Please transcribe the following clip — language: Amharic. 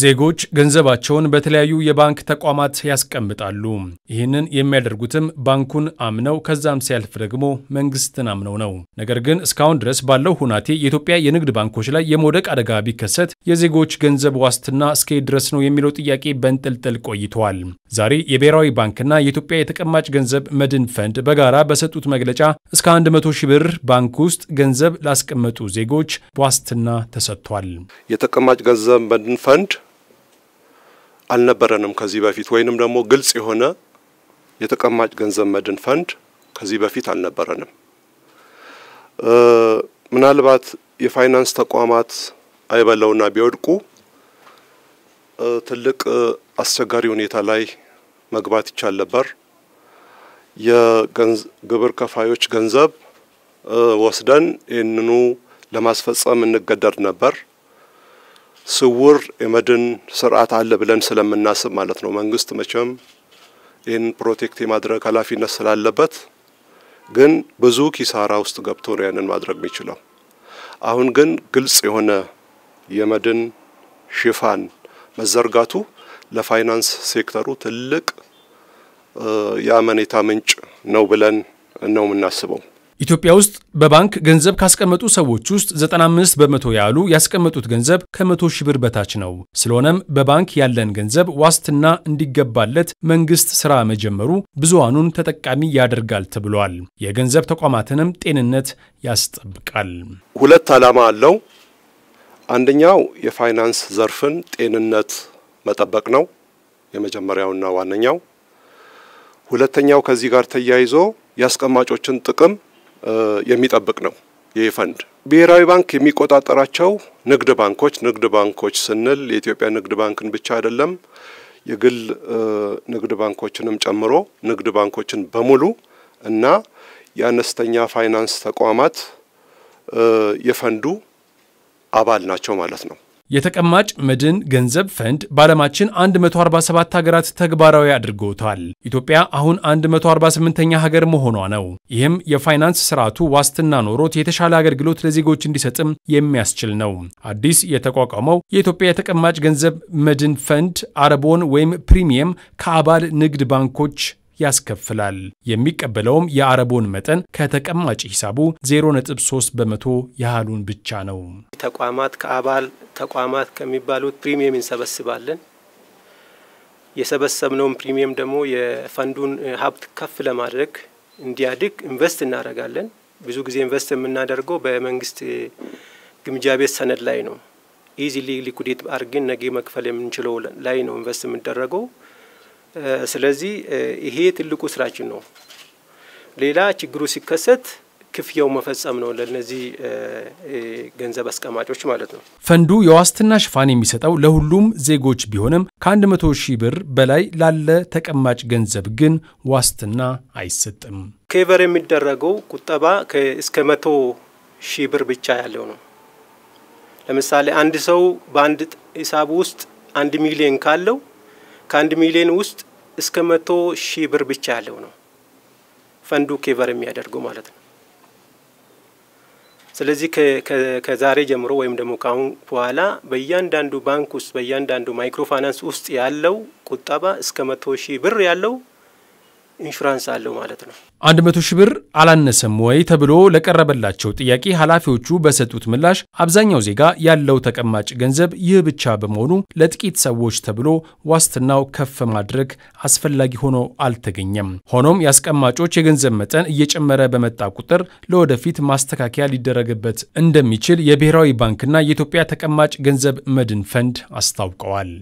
ዜጎች ገንዘባቸውን በተለያዩ የባንክ ተቋማት ያስቀምጣሉ። ይህንን የሚያደርጉትም ባንኩን አምነው ከዛም ሲያልፍ ደግሞ መንግስትን አምነው ነው። ነገር ግን እስካሁን ድረስ ባለው ሁናቴ የኢትዮጵያ የንግድ ባንኮች ላይ የመውደቅ አደጋ ቢከሰት የዜጎች ገንዘብ ዋስትና እስከ ድረስ ነው የሚለው ጥያቄ በንጥልጥል ቆይተዋል። ዛሬ የብሔራዊ ባንክና የኢትዮጵያ የተቀማጭ ገንዘብ መድን ፈንድ በጋራ በሰጡት መግለጫ እስከ 100 ሺህ ብር ባንክ ውስጥ ገንዘብ ላስቀመጡ ዜጎች በዋስትና ተሰጥቷል። የተቀማጭ ገንዘብ መድን ፈንድ አልነበረንም ከዚህ በፊት ወይንም ደግሞ ግልጽ የሆነ የተቀማጭ ገንዘብ መድን ፈንድ ከዚህ በፊት አልነበረንም። ምናልባት የፋይናንስ ተቋማት አይበለውና ቢወድቁ ትልቅ አስቸጋሪ ሁኔታ ላይ መግባት ይቻል ነበር። የግብር ከፋዮች ገንዘብ ወስደን ይህንኑ ለማስፈጸም እንገደድ ነበር። ስውር የመድን ስርዓት አለ ብለን ስለምናስብ ማለት ነው። መንግስት መቼም ይህን ፕሮቴክት የማድረግ ኃላፊነት ስላለበት ግን ብዙ ኪሳራ ውስጥ ገብቶ ነው ያንን ማድረግ የሚችለው። አሁን ግን ግልጽ የሆነ የመድን ሽፋን መዘርጋቱ ለፋይናንስ ሴክተሩ ትልቅ የአመኔታ ምንጭ ነው ብለን ነው የምናስበው። ኢትዮጵያ ውስጥ በባንክ ገንዘብ ካስቀመጡ ሰዎች ውስጥ 95 በመቶ ያሉ ያስቀመጡት ገንዘብ ከመቶ ሺህ ብር በታች ነው። ስለሆነም በባንክ ያለን ገንዘብ ዋስትና እንዲገባለት መንግስት ስራ መጀመሩ ብዙሃኑን ተጠቃሚ ያደርጋል ተብሏል። የገንዘብ ተቋማትንም ጤንነት ያስጠብቃል። ሁለት ዓላማ አለው። አንደኛው የፋይናንስ ዘርፍን ጤንነት መጠበቅ ነው የመጀመሪያውና ዋነኛው። ሁለተኛው ከዚህ ጋር ተያይዞ የአስቀማጮችን ጥቅም የሚጠብቅ ነው ይህ ፈንድ። ብሔራዊ ባንክ የሚቆጣጠራቸው ንግድ ባንኮች ንግድ ባንኮች ስንል የኢትዮጵያ ንግድ ባንክን ብቻ አይደለም፣ የግል ንግድ ባንኮችንም ጨምሮ ንግድ ባንኮችን በሙሉ እና የአነስተኛ ፋይናንስ ተቋማት የፈንዱ አባል ናቸው ማለት ነው። የተቀማጭ መድን ገንዘብ ፈንድ በዓለማችን 147 ሀገራት ተግባራዊ አድርገውታል። ኢትዮጵያ አሁን 148ኛ ሀገር መሆኗ ነው። ይህም የፋይናንስ ስርዓቱ ዋስትና ኖሮት የተሻለ አገልግሎት ለዜጎች እንዲሰጥም የሚያስችል ነው። አዲስ የተቋቋመው የኢትዮጵያ የተቀማጭ ገንዘብ መድን ፈንድ አረቦን ወይም ፕሪሚየም ከአባል ንግድ ባንኮች ያስከፍላል። የሚቀበለውም የአረቦን መጠን ከተቀማጭ ሂሳቡ 0.3 በመቶ ያህሉን ብቻ ነው። ተቋማት ከአባል ተቋማት ከሚባሉት ፕሪሚየም እንሰበስባለን። የሰበሰብነውን ፕሪሚየም ደግሞ የፈንዱን ሀብት ከፍ ለማድረግ እንዲያድግ ኢንቨስት እናደርጋለን። ብዙ ጊዜ ኢንቨስት የምናደርገው በመንግስት ግምጃ ቤት ሰነድ ላይ ነው። ኢዚሊ ሊኩዲት አድርገን ነገ መክፈል የምንችለው ላይ ነው ኢንቨስት የምንደረገው። ስለዚህ ይሄ ትልቁ ስራችን ነው። ሌላ ችግሩ ሲከሰት ክፍያው መፈጸም ነው ለነዚህ ገንዘብ አስቀማጮች ማለት ነው። ፈንዱ የዋስትና ሽፋን የሚሰጠው ለሁሉም ዜጎች ቢሆንም ከ መቶ ሺህ ብር በላይ ላለ ተቀማጭ ገንዘብ ግን ዋስትና አይሰጥም። ኬቨር የሚደረገው ቁጠባ እስከ መቶ ሺህ ብር ብቻ ያለው ነው። ለምሳሌ አንድ ሰው በአንድ ሂሳብ ውስጥ አንድ ሚሊዮን ካለው ከአንድ ሚሊዮን ውስጥ እስከ መቶ ሺህ ብር ብቻ ያለው ነው ፈንዱ ኬቨር የሚያደርገው ማለት ነው። ስለዚህ ከዛሬ ጀምሮ ወይም ደግሞ ከአሁን በኋላ በእያንዳንዱ ባንክ ውስጥ በእያንዳንዱ ማይክሮ ፋይናንስ ውስጥ ያለው ቁጠባ እስከ መቶ ሺህ ብር ያለው ኢንሹራንስ አለው ማለት ነው። አንድ መቶ ሺህ ብር አላነሰም ወይ ተብሎ ለቀረበላቸው ጥያቄ ኃላፊዎቹ በሰጡት ምላሽ አብዛኛው ዜጋ ያለው ተቀማጭ ገንዘብ ይህ ብቻ በመሆኑ ለጥቂት ሰዎች ተብሎ ዋስትናው ከፍ ማድረግ አስፈላጊ ሆኖ አልተገኘም። ሆኖም የአስቀማጮች የገንዘብ መጠን እየጨመረ በመጣ ቁጥር ለወደፊት ማስተካከያ ሊደረግበት እንደሚችል የብሔራዊ ባንክና የኢትዮጵያ ተቀማጭ ገንዘብ መድን ፈንድ አስታውቀዋል።